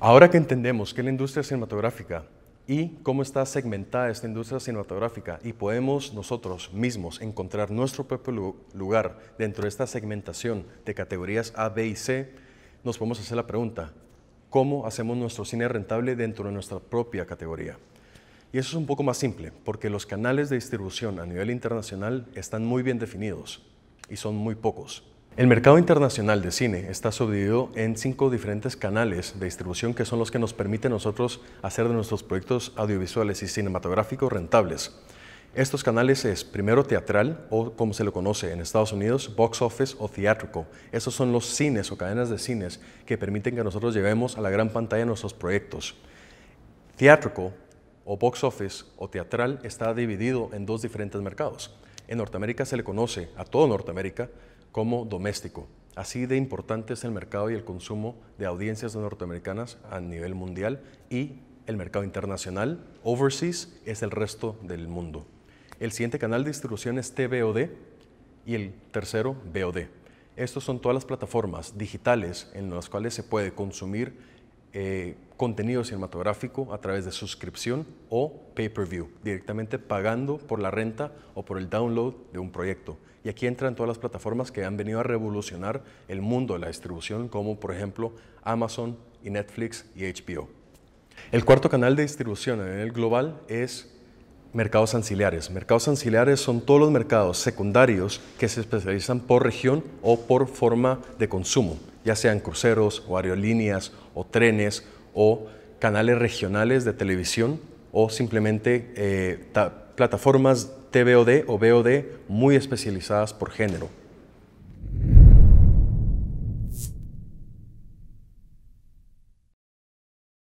Ahora que entendemos que la industria cinematográfica y cómo está segmentada esta industria cinematográfica y podemos nosotros mismos encontrar nuestro propio lugar dentro de esta segmentación de categorías A, B y C, nos podemos hacer la pregunta, ¿cómo hacemos nuestro cine rentable dentro de nuestra propia categoría? Y eso es un poco más simple, porque los canales de distribución a nivel internacional están muy bien definidos y son muy pocos. El mercado internacional de cine está subdividido en cinco diferentes canales de distribución que son los que nos permiten nosotros hacer de nuestros proyectos audiovisuales y cinematográficos rentables. Estos canales es primero teatral o como se lo conoce en Estados Unidos, box office o teatrico. Esos son los cines o cadenas de cines que permiten que nosotros llevemos a la gran pantalla nuestros proyectos. Teatrico o box office o teatral está dividido en dos diferentes mercados. En Norteamérica se le conoce a todo Norteamérica como doméstico. Así de importante es el mercado y el consumo de audiencias norteamericanas a nivel mundial y el mercado internacional, overseas, es el resto del mundo. El siguiente canal de distribución es TVOD y el tercero VOD. Estas son todas las plataformas digitales en las cuales se puede consumir eh, contenido cinematográfico a través de suscripción o pay-per-view, directamente pagando por la renta o por el download de un proyecto. Y aquí entran todas las plataformas que han venido a revolucionar el mundo de la distribución, como por ejemplo Amazon y Netflix y HBO. El cuarto canal de distribución a nivel global es mercados anciliares. Mercados anciliares son todos los mercados secundarios que se especializan por región o por forma de consumo ya sean cruceros o aerolíneas o trenes o canales regionales de televisión o simplemente eh, plataformas TVOD o VOD muy especializadas por género.